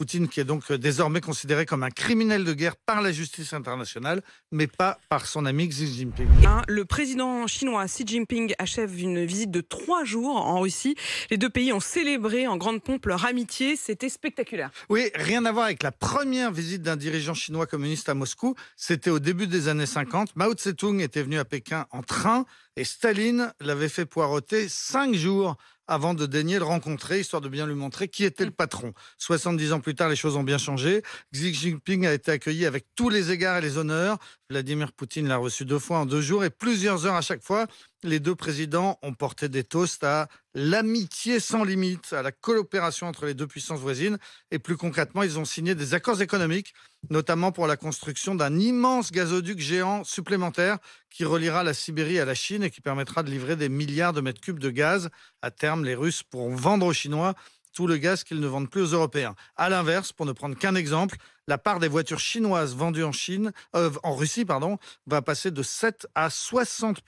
Poutine qui est donc euh, désormais considéré comme un criminel de guerre par la justice internationale, mais pas par son ami Xi Jinping. Hein, le président chinois Xi Jinping achève une visite de trois jours en Russie. Les deux pays ont célébré en grande pompe leur amitié. C'était spectaculaire. Oui, rien à voir avec la première visite d'un dirigeant chinois communiste à Moscou. C'était au début des années 50. Mao Tse-tung était venu à Pékin en train et Staline l'avait fait poireauter cinq jours avant de daigner le rencontrer, histoire de bien lui montrer qui était le patron. 70 ans plus tard, les choses ont bien changé. Xi Jinping a été accueilli avec tous les égards et les honneurs. Vladimir Poutine l'a reçu deux fois en deux jours et plusieurs heures à chaque fois. Les deux présidents ont porté des toasts à l'amitié sans limite, à la coopération entre les deux puissances voisines. Et plus concrètement, ils ont signé des accords économiques, notamment pour la construction d'un immense gazoduc géant supplémentaire qui reliera la Sibérie à la Chine et qui permettra de livrer des milliards de mètres cubes de gaz. À terme, les Russes pourront vendre aux Chinois tout le gaz qu'ils ne vendent plus aux Européens. À l'inverse, pour ne prendre qu'un exemple, la part des voitures chinoises vendues en Chine, euh, en Russie, pardon, va passer de 7 à 60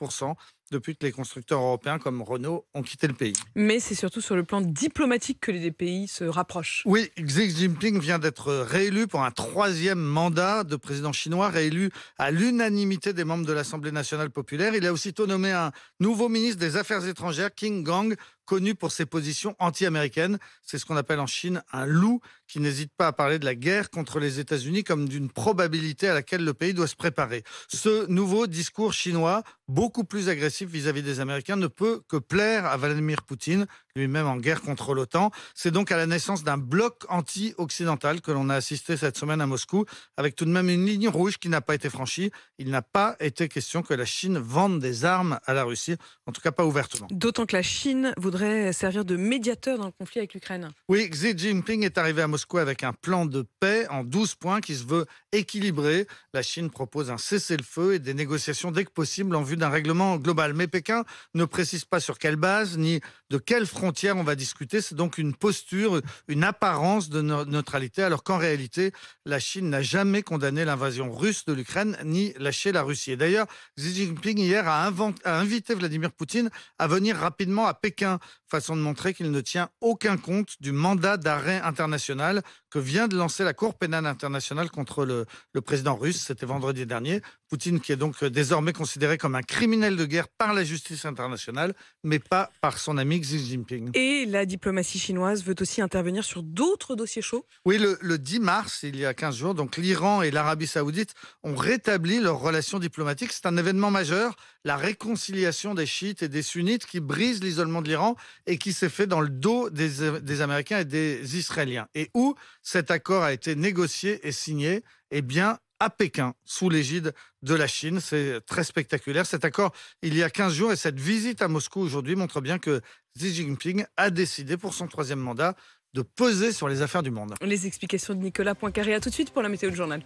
depuis que les constructeurs européens comme Renault ont quitté le pays. Mais c'est surtout sur le plan diplomatique que les pays se rapprochent. Oui, Xi Jinping vient d'être réélu pour un troisième mandat de président chinois, réélu à l'unanimité des membres de l'Assemblée nationale populaire. Il a aussitôt nommé un nouveau ministre des Affaires étrangères, King Gang, connu pour ses positions anti-américaines. C'est ce qu'on appelle en Chine un loup qui n'hésite pas à parler de la guerre contre les États-Unis comme d'une probabilité à laquelle le pays doit se préparer. Ce nouveau discours chinois, beaucoup plus agressif vis-à-vis des Américains, ne peut que plaire à Vladimir Poutine lui-même en guerre contre l'OTAN. C'est donc à la naissance d'un bloc anti-occidental que l'on a assisté cette semaine à Moscou, avec tout de même une ligne rouge qui n'a pas été franchie. Il n'a pas été question que la Chine vende des armes à la Russie, en tout cas pas ouvertement. D'autant que la Chine voudrait servir de médiateur dans le conflit avec l'Ukraine. Oui, Xi Jinping est arrivé à Moscou avec un plan de paix en 12 points qui se veut équilibré. La Chine propose un cessez-le-feu et des négociations dès que possible en vue d'un règlement global. Mais Pékin ne précise pas sur quelle base ni de quelle frontière on va discuter. C'est donc une posture, une apparence de neutralité, alors qu'en réalité, la Chine n'a jamais condamné l'invasion russe de l'Ukraine ni lâché la Russie. Et d'ailleurs, Xi Jinping hier a, invité Vladimir Poutine à venir rapidement à Pékin, façon de montrer qu'il ne tient aucun compte du mandat d'arrêt international que vient de lancer la Cour pénale internationale contre le, le président russe. C'était vendredi dernier. Poutine, qui est donc désormais considéré comme un criminel de guerre par la justice internationale, mais pas par son ami Xi Jinping. Et la diplomatie chinoise veut aussi intervenir sur d'autres dossiers chauds. Oui, le, 10 mars, il y a 15 jours, donc l'Iran et l'Arabie saoudite ont rétabli leurs relations diplomatiques. C'est un événement majeur, la réconciliation des chiites et des sunnites qui brise l'isolement de l'Iran et qui s'est fait dans le dos des, des Américains et des Israéliens. Et où cet accord a été négocié et signé eh bien, à Pékin sous l'égide de la Chine. C'est très spectaculaire. Cet accord, il y a 15 jours, et cette visite à Moscou aujourd'hui montre bien que Xi Jinping a décidé pour son troisième mandat de peser sur les affaires du monde. Les explications de Nicolas Poincaré. À tout de suite pour la météo du journal.